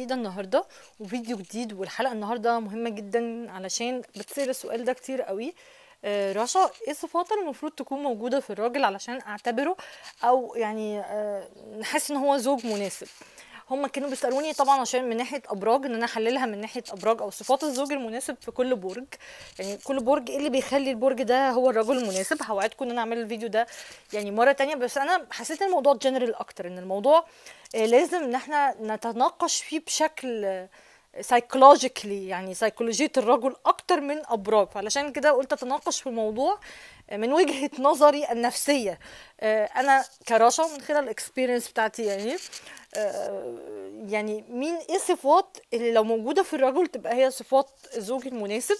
جديدة النهاردة وفيديو جديد والحلقة النهاردة مهمة جدا علشان بتصير السؤال ده كتير قوي آه، رشا ايه الصفات اللي المفروض تكون موجودة في الراجل علشان اعتبره او يعني آه، نحس ان هو زوج مناسب هم كانوا بيسالوني طبعا عشان من ناحيه ابراج ان انا احللها من ناحيه ابراج او صفات الزوج المناسب في كل برج يعني كل برج ايه اللي بيخلي البرج ده هو الرجل المناسب هوعدكم ان انا اعمل الفيديو ده يعني مره تانية بس انا حسيت الموضوع جنرال اكتر ان الموضوع آه، لازم ان احنا نتناقش فيه بشكل سايكولوجيكلي يعني سايكولوجيه الرجل أكتر من أبراج فعلشان كده قلت أتناقش في الموضوع آه، من وجهة نظري النفسية آه، أنا كرشا من خلال الإكسبيرينس بتاعتي يعني آه، يعني مين إيه الصفات اللي لو موجودة في الرجل تبقى هي صفات الزوج المناسب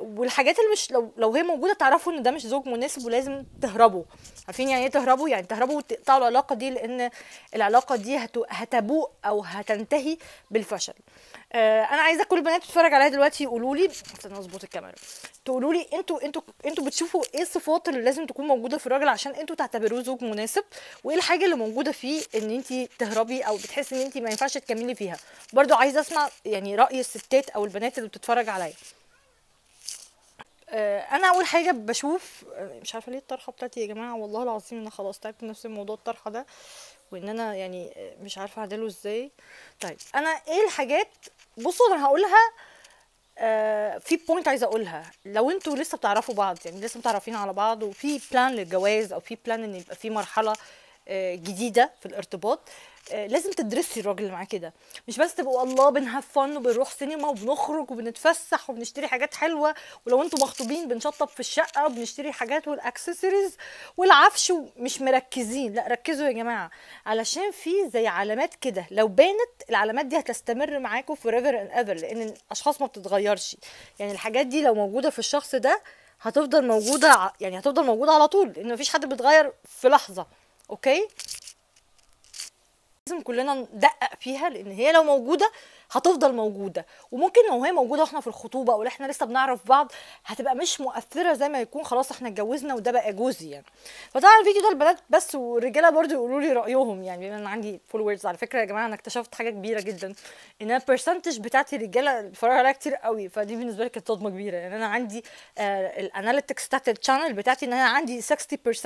والحاجات اللي مش لو لو هي موجوده تعرفوا ان ده مش زوج مناسب ولازم تهربوا عارفين يعني ايه تهربوا يعني تهربوا وتقطعوا العلاقه دي لان العلاقه دي هتبوء او هتنتهي بالفشل آه انا عايزه كل البنات بتتفرج عليا دلوقتي يقولوا لي استنى اظبط الكاميرا تقولوا لي انتوا انتوا انتوا بتشوفوا ايه الصفات اللي لازم تكون موجوده في الراجل عشان انتوا تعتبروه زوج مناسب وايه الحاجه اللي موجوده فيه ان انت تهربي او بتحسي ان انت ما ينفعش تكملي فيها برضو عايزه اسمع يعني راي الستات او البنات اللي بتتفرج عليا آه، انا اول حاجه بشوف آه، مش عارفه ليه الطرحه بتاعتي يا جماعه والله العظيم انا خلاص تعبت نفسي من موضوع الطرحه ده وان انا يعني آه، مش عارفه اعدله ازاي طيب انا ايه الحاجات بصوا انا هقولها في بوينت عايزه اقولها لو انتوا لسه بتعرفوا بعض يعني لسه متعرفين على بعض وفي بلان للجواز او في بلان ان يبقى في مرحله جديده في الارتباط آه، لازم تدرسي الراجل اللي معاه كده مش بس تبقوا الله بنهاف فن وبنروح سينما وبنخرج وبنتفسح وبنشتري حاجات حلوه ولو انتوا مخطوبين بنشطب في الشقه وبنشتري حاجات والاكسسوارز والعفش ومش مركزين لا ركزوا يا جماعه علشان في زي علامات كده لو بانت العلامات دي هتستمر معاكم فور ايفر اند ايفر لان الاشخاص ما بتتغيرش يعني الحاجات دي لو موجوده في الشخص ده هتفضل موجوده يعني هتفضل موجوده على طول لان مفيش حد بيتغير في لحظه اوكي لازم كلنا ندقق فيها لان هي لو موجوده هتفضل موجوده وممكن لو هي موجوده واحنا في الخطوبه او احنا لسه بنعرف بعض هتبقى مش مؤثره زي ما يكون خلاص احنا اتجوزنا وده بقى جوزي يعني فطبعا الفيديو ده البنات بس والرجاله برضو يقولوا لي رايهم يعني بما ان عندي فولورز على فكره يا جماعه انا اكتشفت حاجه كبيره جدا ان انا البرسنتج بتاعتي الرجاله بتفرج عليها كتير قوي فدي بالنسبه لي كانت صدمه كبيره يعني انا عندي آه الاناليتكس بتاعت الشانل بتاعتي ان انا عندي 60%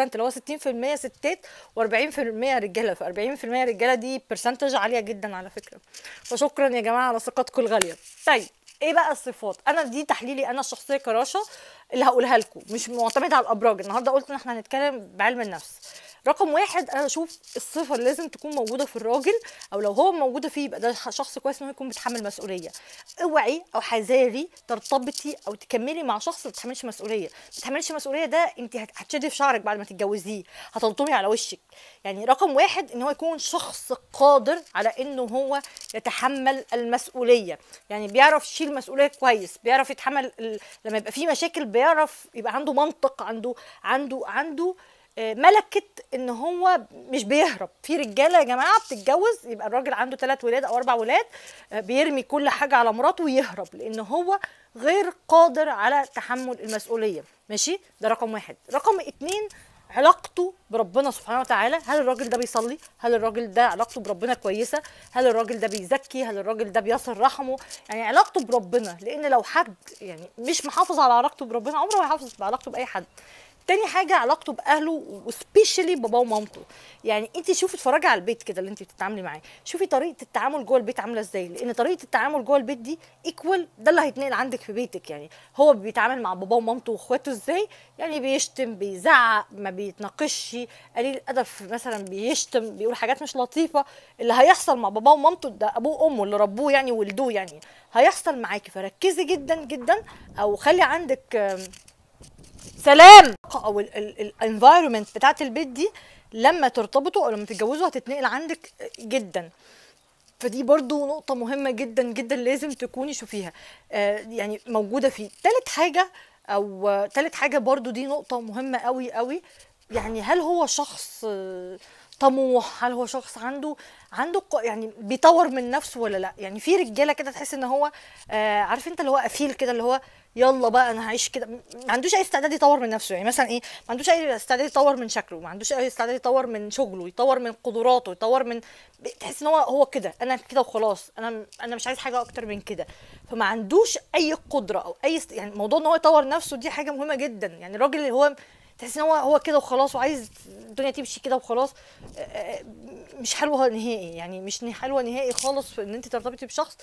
اللي هو 60% ستات و40% رجاله ف 40% رجاله دي برسنتج عاليه جدا على فكره فشكرا يا جماعه جماعه على ثقتكم الغاليه طيب ايه بقى الصفات انا دي تحليلي انا الشخصيه كراشه اللي هقولها لكم مش معتمده على الابراج النهارده قلت ان احنا هنتكلم بعلم النفس رقم واحد انا بشوف الصفه اللي لازم تكون موجوده في الراجل او لو هو موجوده فيه يبقى ده شخص كويس ان هو يكون بيتحمل مسؤوليه اوعي او حذاري ترتبطي او تكملي مع شخص ما بيتحملش مسؤوليه ما بيتحملش مسؤوليه ده انت هتشدي في شعرك بعد ما تتجوزيه هتلطمي على وشك يعني رقم واحد ان هو يكون شخص قادر على انه هو يتحمل المسؤوليه يعني بيعرف يشيل مسؤوليه كويس بيعرف يتحمل ال... لما يبقى في مشاكل بيعرف يبقى عنده منطق عنده عنده عنده آه، ملكه ان هو مش بيهرب في رجاله يا جماعه بتتجوز يبقى الراجل عنده ثلاث ولاد او اربع ولاد آه، بيرمي كل حاجه على مراته ويهرب لان هو غير قادر على تحمل المسؤوليه ماشي ده رقم واحد رقم اتنين علاقته بربنا سبحانه وتعالى هل الراجل ده بيصلي هل الراجل ده علاقته بربنا كويسه هل الراجل ده بيزكي هل الراجل ده بيصل رحمه يعني علاقته بربنا لان لو حد يعني مش محافظ على علاقته بربنا عمره ما هيحافظ على علاقته باي حد تاني حاجه علاقته باهله وسبيشالي باباه ومامته يعني انت شوفي اتفرجي على البيت كده اللي انت بتتعاملي معاه شوفي طريقه التعامل جوه البيت عامله ازاي لان طريقه التعامل جوه البيت دي ايكوال ده اللي هيتنقل عندك في بيتك يعني هو بيتعامل مع باباه ومامته واخواته ازاي يعني بيشتم بيزعق ما بيتناقشش قليل الادب مثلا بيشتم بيقول حاجات مش لطيفه اللي هيحصل مع باباه ومامته ده ابوه وامه اللي ربوه يعني ولدوه يعني هيحصل معاكي فركزي جدا جدا او خلي عندك سلام او الانفايرمنت بتاعت البيت دي لما ترتبطوا او لما تتجوزوا هتتنقل عندك جدا فدي برضو نقطة مهمة جدا جدا لازم تكوني شوفيها آه يعني موجودة فيه تالت حاجة أو تالت حاجة برضو دي نقطة مهمة قوي قوي يعني هل هو شخص طموح هل هو شخص عنده عنده يعني بيطور من نفسه ولا لا يعني في رجاله كده تحس ان هو آه عارف انت اللي هو قفيل كده اللي هو يلا بقى انا هعيش كده ما عندوش اي استعداد يطور من نفسه يعني مثلا ايه ما عندوش اي استعداد يطور من شكله ما عندوش اي استعداد يطور من شغله يطور من قدراته يطور من تحس ان هو هو كده انا كده وخلاص انا انا مش عايز حاجه اكتر من كده فما عندوش اي قدره او اي است... يعني موضوع ان هو يطور نفسه دي حاجه مهمه جدا يعني الراجل اللي هو تحس ان هو هو كده وخلاص وعايز الدنيا تمشي كده وخلاص مش حلوه نهائي يعني مش حلوه نهائي خالص ان انت ترتبطي بشخص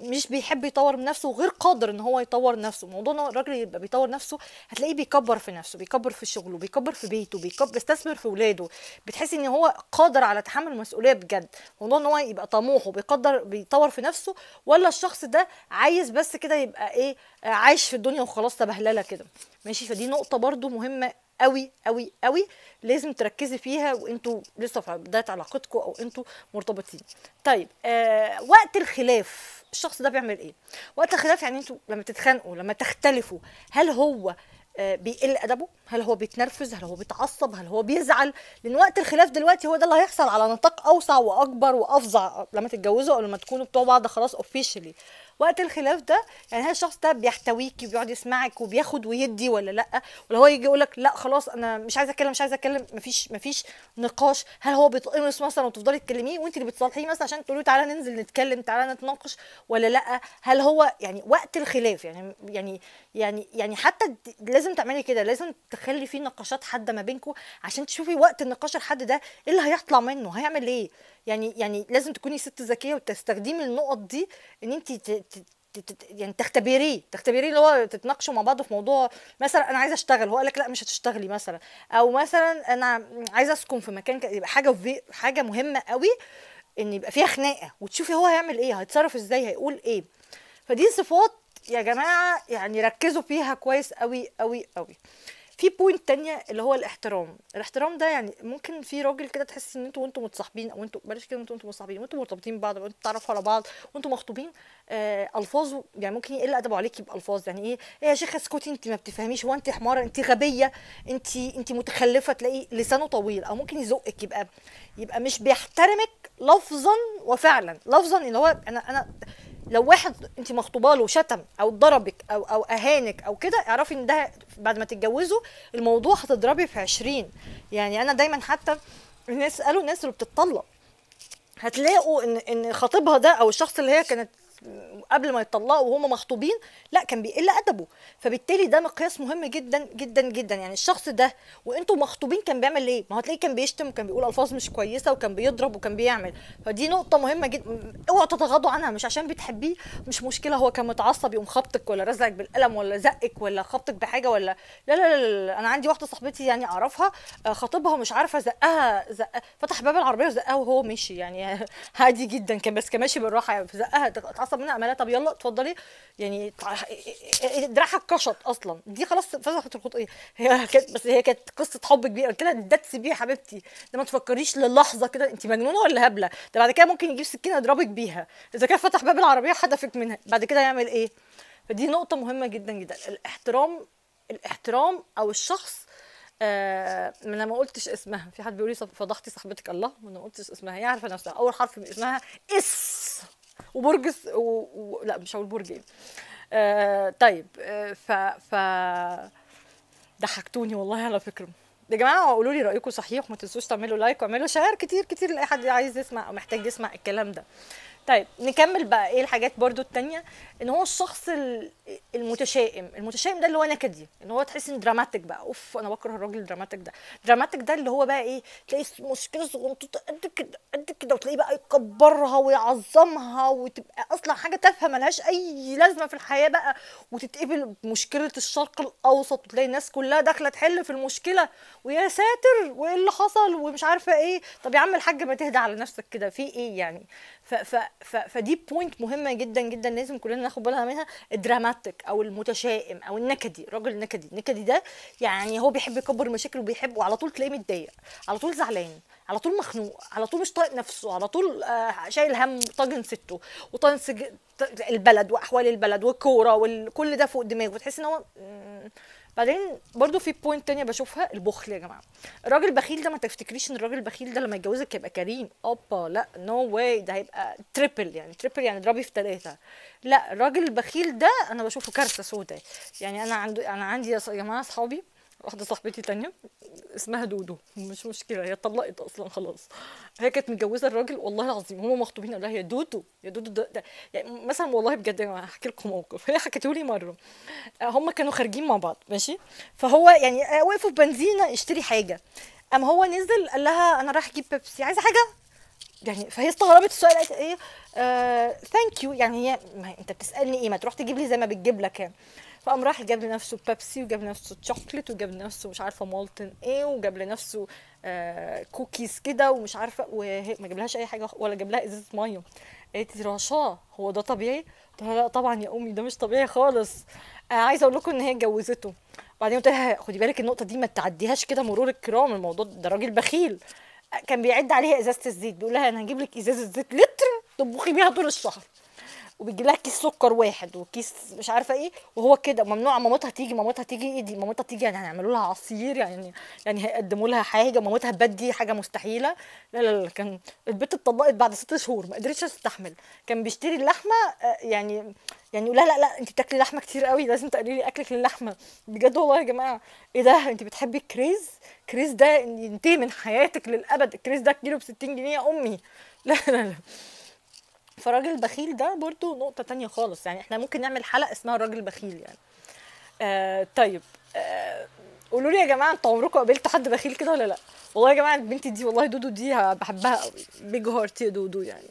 مش بيحب يطور من نفسه وغير قادر ان هو يطور نفسه موضوع ان الراجل يبقى بيطور نفسه هتلاقيه بيكبر في نفسه بيكبر في شغله بيكبر في بيته بيكبر بيستثمر في ولاده بتحسي ان هو قادر على تحمل المسؤوليه بجد موضوع ان هو يبقى طموحه بيقدر بيطور في نفسه ولا الشخص ده عايز بس كده يبقى ايه عايش في الدنيا وخلاص تبهلله كده ماشي فدي نقطه برضو مهمه قوي قوي قوي لازم تركزي فيها وانتوا لسه في بدايه علاقتكم او انتوا مرتبطين طيب آه وقت الخلاف الشخص ده بيعمل ايه وقت الخلاف يعني انتوا لما تتخانقوا لما تختلفوا هل هو آه، بيقل ادبه هل هو بيتنرفز هل هو بيتعصب هل هو بيزعل لان وقت الخلاف دلوقتي هو ده اللي هيحصل على نطاق اوسع واكبر وافظع لما تتجوزوا او لما تكونوا بتوع بعض خلاص اوفيشلي وقت الخلاف ده يعني هل الشخص ده بيحتويكي وبيقعد يسمعك وبياخد ويدي ولا لا ولا هو يجي يقول لك لا خلاص انا مش عايزه اتكلم مش عايزه اتكلم مفيش مفيش نقاش هل هو بيتقمص مثلا وتفضلي تكلميه وانت اللي بتصالحيه مثلا عشان تقولي تعالى ننزل نتكلم تعالى نتناقش ولا لا هل هو يعني وقت الخلاف يعني يعني يعني يعني حتى لازم تعملي كده لازم تخلي فيه نقاشات حاده ما بينكم عشان تشوفي وقت النقاش الحاد ده ايه اللي هيطلع منه هيعمل ايه يعني يعني لازم تكوني ست ذكيه وتستخدمي النقط دي ان انت يعني تختبريه تختبريه اللي هو تتناقشوا مع بعض في موضوع مثلا انا عايزه اشتغل هو قال لك لا مش هتشتغلي مثلا او مثلا انا عايزه اسكن في مكان يبقى حاجه في حاجه مهمه قوي ان يبقى فيها خناقه وتشوفي هو هيعمل ايه هيتصرف ازاي هيقول ايه فدي صفات يا جماعه يعني ركزوا فيها كويس قوي قوي قوي في بوينت تانية اللي هو الاحترام الاحترام ده يعني ممكن في راجل كده تحس ان انتوا وانتوا متصاحبين او انتوا بلاش كده انتوا وانتوا متصاحبين وانتوا مرتبطين ببعض وانتوا بتتعرفوا على بعض وانتوا مخطوبين آه الفاظه يعني ممكن يقل ادبه عليكي بالفاظ يعني ايه ايه يا شيخه اسكتي انت ما بتفهميش هو انت حماره انت غبيه انت انت متخلفه تلاقي لسانه طويل او ممكن يزقك يبقى يبقى مش بيحترمك لفظا وفعلا لفظا اللي هو انا انا لو واحد انت مخطوبه له شتم او ضربك او او اهانك او كده اعرفي ان ده بعد ما تتجوزوا الموضوع هتضربي في عشرين يعني انا دايما حتى الناس قالوا الناس اللي بتطلق هتلاقوا ان ان خطيبها ده او الشخص اللي هي كانت قبل ما يتطلقوا وهم مخطوبين لا كان بيقل ادبه فبالتالي ده مقياس مهم جدا جدا جدا يعني الشخص ده وانتوا مخطوبين كان بيعمل ايه ما هو تلاقيه كان بيشتم وكان بيقول الفاظ مش كويسه وكان بيضرب وكان بيعمل فدي نقطه مهمه جدا اوعوا تتغاضوا عنها مش عشان بتحبيه مش مشكله هو كان متعصب يقوم خبطك ولا رزعك بالقلم ولا زقك ولا خبطك بحاجه ولا لا لا لا, لا. انا عندي واحده صاحبتي يعني اعرفها آه، خطيبها مش عارفه زقها زق فتح باب العربيه وزقها وهو ماشي يعني عادي جدا كان بس كان ماشي بالراحه يعني زقها اتعصب منها عملها طب يلا اتفضلي يعني دراعها اتكشط اصلا دي خلاص فسخت الخطوط ايه هي كانت بس هي كانت قصه حب كبيره قلت لها ده تسيبيه يا حبيبتي ده ما تفكريش للحظه كده انت مجنونه ولا هبله ده بعد كده ممكن يجيب سكينه يضربك بيها اذا كان فتح باب العربيه حدفك منها بعد كده يعمل ايه فدي نقطه مهمه جدا جدا الاحترام الاحترام او الشخص آه انا ما قلتش اسمها في حد بيقول لي فضحتي صاحبتك الله ما قلتش اسمها هي عارفه نفسها اول حرف من اسمها اس وبرج و... و... لا مش هقول برج آه طيب آه، ف ف ضحكتوني والله على فكره يا جماعه قولوا لي رايكم صحيح ما تنسوش تعملوا لايك واعملوا شير كتير كتير لاي حد عايز يسمع او محتاج يسمع الكلام ده طيب نكمل بقى ايه الحاجات برضو التانية ان هو الشخص المتشائم المتشائم ده اللي هو نكدي ان هو تحس ان دراماتيك بقى اوف انا بكره الراجل الدراماتيك ده دراماتيك ده اللي هو بقى ايه تلاقي مشكله صغنطوطه قد كده قد كده وتلاقيه بقى يكبرها ويعظمها وتبقى اصلا حاجه تافهه ملهاش اي لازمه في الحياه بقى وتتقبل بمشكله الشرق الاوسط وتلاقي الناس كلها داخله تحل في المشكله ويا ساتر وايه اللي حصل ومش عارفه ايه طب يا عم الحاج ما تهدى على نفسك كده في ايه يعني ف ف ف فدي بوينت مهمه جدا جدا لازم كلنا ناخد بالنا منها الدراماتيك او المتشائم او النكدي الراجل النكدي النكدي ده يعني هو بيحب يكبر المشاكل وبيحب وعلى طول تلاقيه متضايق على طول زعلان على طول مخنوق على طول مش طايق نفسه على طول آه شايل هم طاجن سته وطاجن البلد واحوال البلد والكوره وكل ده فوق دماغه بتحس ان هو بعدين برضو في بوينت تانية بشوفها البخل يا جماعه الراجل البخيل ده ما تفتكريش ان الراجل البخيل ده لما يتجوزك هيبقى كريم اوبا لا نو no واي ده هيبقى تريبل يعني تريبل يعني اضربي في ثلاثه لا الراجل البخيل ده انا بشوفه كارثه سوداء يعني انا عندي انا عندي يا جماعه اصحابي واحده صاحبتي تانية اسمها دودو مش مشكله هي اتطلقت اصلا خلاص هي كانت متجوزه الراجل والله العظيم هما مخطوبين قال لها يا دودو يا دودو ده, ده يعني مثلا والله بجد انا هحكي لكم موقف هي حكته لي مره هما كانوا خارجين مع بعض ماشي فهو يعني وقفوا في بنزينه يشتري حاجه قام هو نزل قال لها انا رايح اجيب بيبسي عايزه حاجه يعني فهي استغربت السؤال قالت ايه ثانك آه يو يعني هي ما انت بتسالني ايه ما تروح تجيب لي زي ما بتجيب لك يعني فقام راح جاب لنفسه بيبسي وجاب لنفسه تشوكلت وجاب لنفسه مش عارفه مولتن ايه وجاب لنفسه آه كوكيز كده ومش عارفه وهي ما جابلهاش اي حاجه ولا جاب لها ازازه ميه قالت لي رشا آه، هو ده طبيعي؟ قلت لها لا طبعا يا امي ده مش طبيعي خالص آه عايزه اقول لكم ان هي اتجوزته بعدين قلت لها خدي بالك النقطه دي ما تعديهاش كده مرور الكرام الموضوع ده راجل بخيل كان بيعد عليها ازازه الزيت بيقول لها انا هجيب لك ازازه زيت لتر تطبخي بيها طول الشهر وبيجي لها كيس سكر واحد وكيس مش عارفه ايه وهو كده ممنوع مامتها تيجي مامتها تيجي ايه دي مامتها تيجي يعني هيعملوا لها عصير يعني يعني هيقدموا لها حاجه مامتها بدي حاجه مستحيله لا لا لا كان البيت اتطلقت بعد ست شهور ما قدرتش تستحمل كان بيشتري اللحمه آه، يعني يعني يقول لا لا لا انت بتاكلي لحمه كتير قوي لازم تقللي اكلك للحمه بجد والله يا جماعه ايه ده انت بتحبي الكريز الكريز ده ينتهي من حياتك للابد الكريز ده كيلو ب 60 جنيه يا امي لا لا لا فالراجل البخيل ده برضو نقطه تانية خالص يعني احنا ممكن نعمل حلقه اسمها الراجل البخيل يعني آه طيب آه قولوا لي يا جماعه انتوا عمركم قابلتوا حد بخيل كده ولا لا والله يا جماعه البنت دي والله دودو دي بحبها قوي بيج هارت يا دودو يعني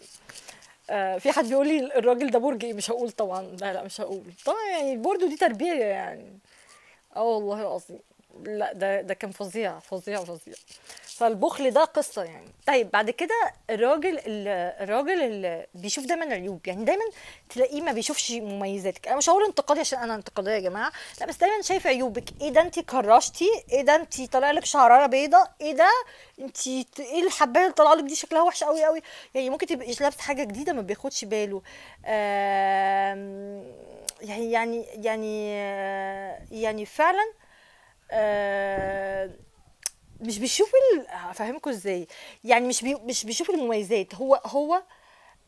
آه في حد بيقول لي الراجل ده برج ايه مش هقول طبعا لا لا مش هقول طبعا يعني برضه دي تربيه يعني اه والله العظيم لا ده ده كان فظيع فظيع فظيع فالبخل ده قصه يعني طيب بعد كده الراجل الراجل اللي بيشوف دايما العيوب يعني دايما تلاقيه ما بيشوفش مميزاتك انا مش هقول انتقادي عشان انا انتقاديه يا جماعه لا بس دايما شايف عيوبك ايه ده انت كرشتي ايه ده انت طالع لك شعراره بيضه ايه ده انت ايه الحبايه اللي طالعه لك دي شكلها وحش قوي قوي يعني ممكن تبقي لابس حاجه جديده ما بياخدش باله يعني يعني يعني آه، يعني فعلا آه، مش بيشوف ال... هفهمكم ازاي يعني مش بي... مش بيشوف المميزات هو هو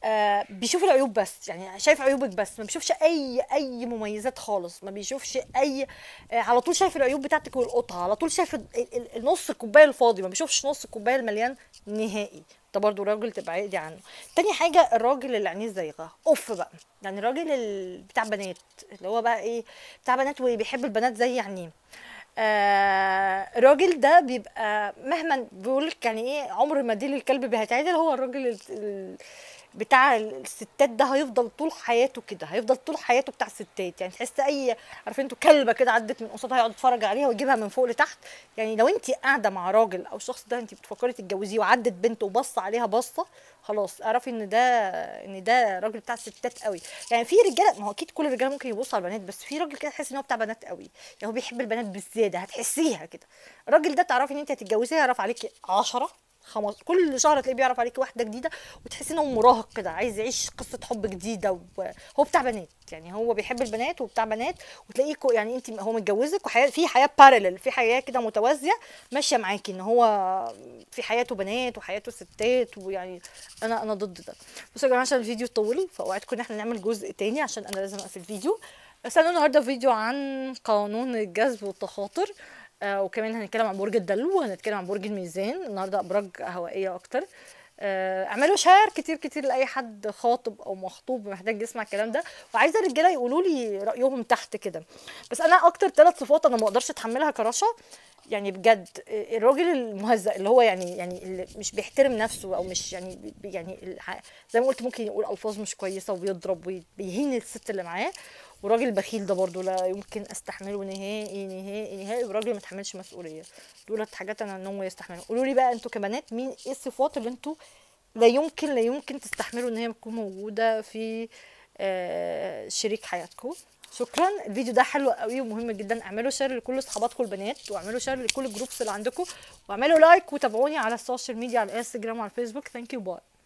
آه بيشوف العيوب بس يعني شايف عيوبك بس ما بيشوفش اي اي مميزات خالص ما بيشوفش اي آه على طول شايف العيوب بتاعتك والقطعه على طول شايف نص الكوبايه الفاضي ما بيشوفش نص الكوبايه المليان نهائي ده برضو راجل تبقى عادي عنه تاني حاجه الراجل اللي عينيه زيغه اوف بقى يعني الراجل بتاع بنات اللي هو بقى ايه بتاع بنات وبيحب البنات زي عينيه الراجل آه، ده بيبقى مهما بيقول لك يعني ايه عمر ما ديل الكلب بيتعدل هو الراجل بتاع الستات ده هيفضل طول حياته كده هيفضل طول حياته بتاع الستات يعني تحس اي عارفين انتوا كلبه كده عدت من قصادها يقعد يتفرج عليها ويجيبها من فوق لتحت يعني لو انت قاعده مع راجل او شخص ده انت بتفكري تتجوزيه وعدت بنت وبص عليها بصه خلاص اعرفي ان ده ان ده راجل بتاع ستات قوي يعني في رجاله ما هو اكيد كل الرجاله ممكن يبصوا على البنات بس في راجل كده تحس ان هو بتاع بنات قوي يعني هو بيحب البنات بالزياده هتحسيها كده الراجل ده تعرفي ان انت هتتجوزيه يعرف عليكي 10 خمس... كل شهر تلاقيه بيعرف عليكي واحده جديده وتحسي انه مراهق كده عايز يعيش قصه حب جديده وهو بتاع بنات يعني هو بيحب البنات وبتاع بنات وتلاقيه يعني انت هو متجوزك وحياه في حياه بارلل في حياه كده متوازيه ماشيه معاكي ان هو في حياته بنات وحياته ستات ويعني انا انا ضد ده بصوا يا جماعه عشان الفيديو طويل فاوعدكم ان احنا نعمل جزء تاني عشان انا لازم اقفل الفيديو استنوا النهارده فيديو عن قانون الجذب والتخاطر آه وكمان هنتكلم عن برج الدلو وهنتكلم عن برج الميزان النهارده ابراج هوائيه اكتر آه، اعملوا شير كتير كتير لاي حد خاطب او مخطوب محتاج يسمع الكلام ده وعايزه الرجاله يقولوا لي رايهم تحت كده بس انا اكتر ثلاث صفات انا ما اقدرش اتحملها كرشا يعني بجد آه، الراجل المهزق اللي هو يعني يعني اللي مش بيحترم نفسه او مش يعني يعني زي ما قلت ممكن يقول الفاظ مش كويسه وبيضرب وبيهين الست اللي معاه وراجل بخيل ده برضو لا يمكن استحمله نهائي نهائي نهائي وراجل ما تحملش مسؤوليه دولت حاجات انا ان يستحملوا قولوا لي بقى انتوا كبنات مين ايه الصفات اللي انتوا لا يمكن لا يمكن تستحملوا ان هي تكون موجوده في آه، شريك حياتكم شكرا الفيديو ده حلو قوي ومهم جدا اعملوا شير لكل اصحاباتكم البنات واعملوا شير لكل الجروبس اللي عندكم واعملوا لايك وتابعوني على السوشيال ميديا على الانستجرام وعلى الفيسبوك ثانك يو باي